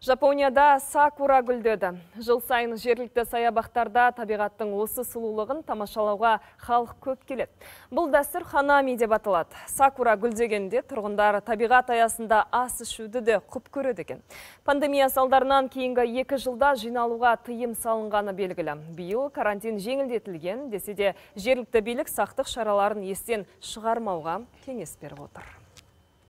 Жапонияда сакура гүлдеді. Жыл сайын жергілікті саябақтарда табиғаттың осы сұлулығын тамашалауға халық көп келеді. Бұл дәстүр ханами деп аталады. Сакура гүлдегенде тұрғындар табиғат аясында ас ішуді де құп көреді екен. Пандемия салдарынан кейінгі екі жылда жиналуға тыйым салынғаны белгілі. Биыл карантин жеңілдетілген, десе де жергілікті билік сақтық шараларын естен шығармауға кеңес беріп отыр.